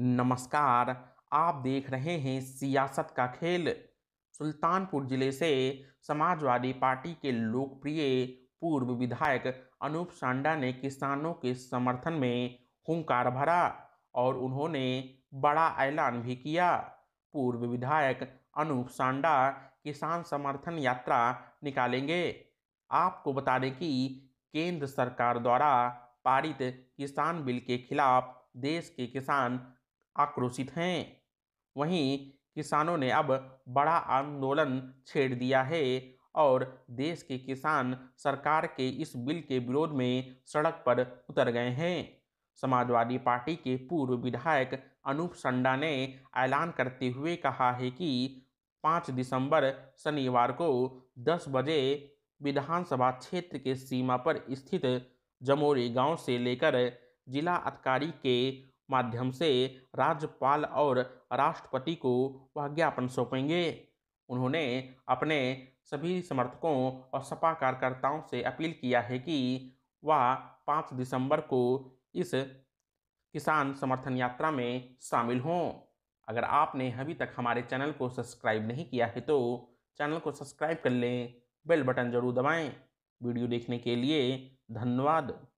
नमस्कार आप देख रहे हैं सियासत का खेल सुल्तानपुर जिले से समाजवादी पार्टी के लोकप्रिय पूर्व विधायक अनूप सांडा ने किसानों के समर्थन में हुंकार भरा और उन्होंने बड़ा ऐलान भी किया पूर्व विधायक अनूप सांडा किसान समर्थन यात्रा निकालेंगे आपको बता दें कि केंद्र सरकार द्वारा पारित किसान बिल के खिलाफ देश के किसान आक्रोशित हैं वहीं किसानों ने अब बड़ा आंदोलन छेड़ दिया है और देश के किसान सरकार के इस बिल के विरोध में सड़क पर उतर गए हैं समाजवादी पार्टी के पूर्व विधायक अनूप संडा ने ऐलान करते हुए कहा है कि 5 दिसंबर शनिवार को 10 बजे विधानसभा क्षेत्र के सीमा पर स्थित जमोरी गांव से लेकर जिला अधिकारी के माध्यम से राज्यपाल और राष्ट्रपति को वह ज्ञापन सौंपेंगे उन्होंने अपने सभी समर्थकों और सपा कार्यकर्ताओं से अपील किया है कि वह पाँच दिसंबर को इस किसान समर्थन यात्रा में शामिल हों अगर आपने अभी तक हमारे चैनल को सब्सक्राइब नहीं किया है तो चैनल को सब्सक्राइब कर लें बेल बटन जरूर दबाएं वीडियो देखने के लिए धन्यवाद